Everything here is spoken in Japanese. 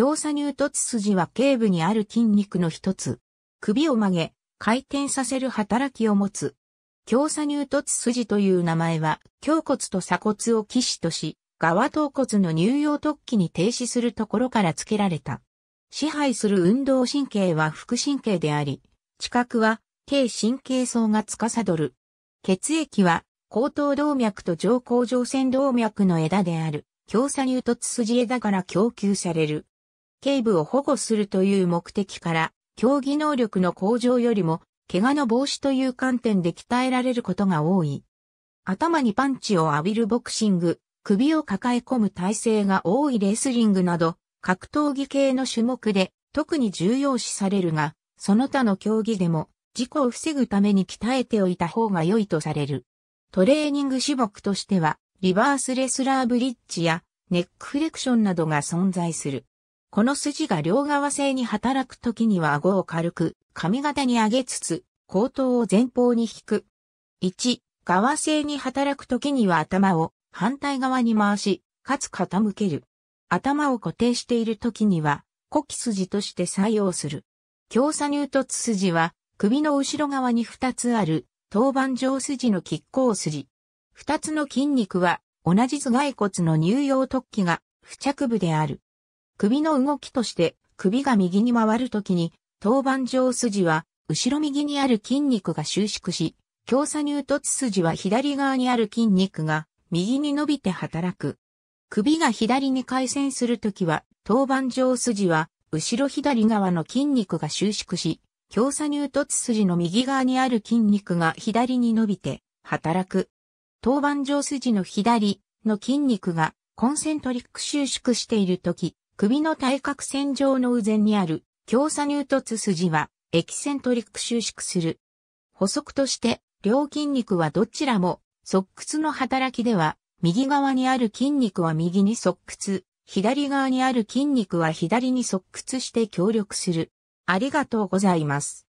強鎖乳突筋は頸部にある筋肉の一つ。首を曲げ、回転させる働きを持つ。強鎖乳突筋という名前は、胸骨と鎖骨を騎士とし、側頭骨の乳用突起に停止するところから付けられた。支配する運動神経は副神経であり、知覚は、軽神経層が司る。血液は、後頭動脈と上甲状腺動脈の枝である、強鎖乳突筋枝から供給される。警部を保護するという目的から、競技能力の向上よりも、怪我の防止という観点で鍛えられることが多い。頭にパンチを浴びるボクシング、首を抱え込む体勢が多いレスリングなど、格闘技系の種目で特に重要視されるが、その他の競技でも事故を防ぐために鍛えておいた方が良いとされる。トレーニング種目としては、リバースレスラーブリッジやネックフレクションなどが存在する。この筋が両側性に働くときには顎を軽く、髪型に上げつつ、後頭を前方に引く。1、側性に働くときには頭を反対側に回し、かつ傾ける。頭を固定しているときには、呼気筋として採用する。強鎖乳突筋は、首の後ろ側に2つある、頭板上筋の拮抗筋。2つの筋肉は、同じ頭蓋骨の乳葉突起が、付着部である。首の動きとして首が右に回るときに、頭板上筋は後ろ右にある筋肉が収縮し、強鎖乳突筋は左側にある筋肉が右に伸びて働く。首が左に回旋するときは、頭板上筋は後ろ左側の筋肉が収縮し、強鎖乳突筋の右側にある筋肉が左に伸びて働く。頭板上筋の左の筋肉がコンセントリック収縮しているとき、首の対角線上の右前にある強鎖乳突筋はエキセントリック収縮する。補足として両筋肉はどちらも側屈の働きでは右側にある筋肉は右に側屈、左側にある筋肉は左に側屈して協力する。ありがとうございます。